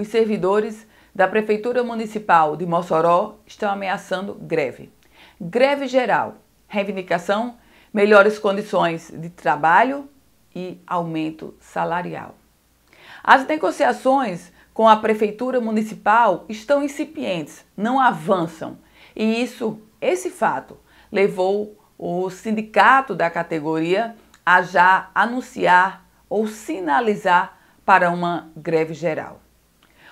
os servidores da Prefeitura Municipal de Mossoró estão ameaçando greve. Greve geral, reivindicação, melhores condições de trabalho e aumento salarial. As negociações com a Prefeitura Municipal estão incipientes, não avançam. E isso, esse fato, levou o sindicato da categoria a já anunciar ou sinalizar para uma greve geral.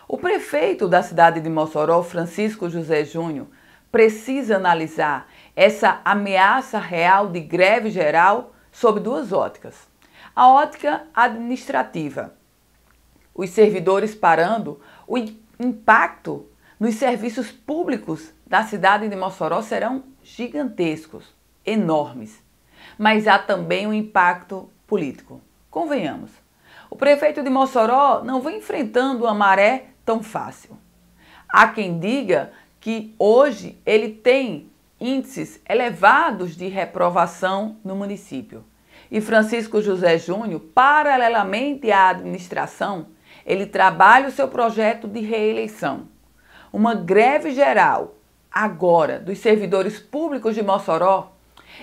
O prefeito da cidade de Mossoró, Francisco José Júnior, precisa analisar essa ameaça real de greve geral sob duas óticas. A ótica administrativa. Os servidores parando, o impacto nos serviços públicos da cidade de Mossoró serão gigantescos, enormes. Mas há também um impacto político. Convenhamos. O prefeito de Mossoró não vem enfrentando uma maré tão fácil. Há quem diga que hoje ele tem índices elevados de reprovação no município. E Francisco José Júnior, paralelamente à administração, ele trabalha o seu projeto de reeleição. Uma greve geral, agora, dos servidores públicos de Mossoró,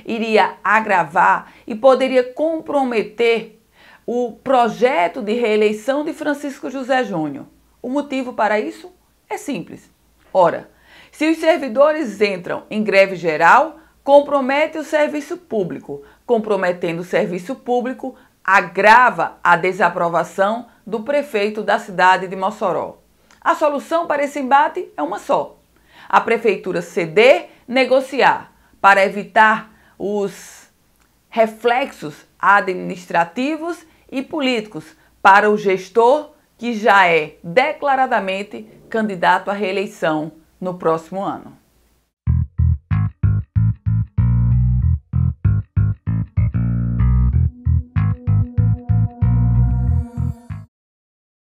iria agravar e poderia comprometer o projeto de reeleição de Francisco José Júnior. O motivo para isso é simples. Ora, se os servidores entram em greve geral, compromete o serviço público. Comprometendo o serviço público, agrava a desaprovação do prefeito da cidade de Mossoró. A solução para esse embate é uma só: a prefeitura ceder, negociar, para evitar os reflexos administrativos e políticos para o gestor que já é declaradamente candidato à reeleição no próximo ano.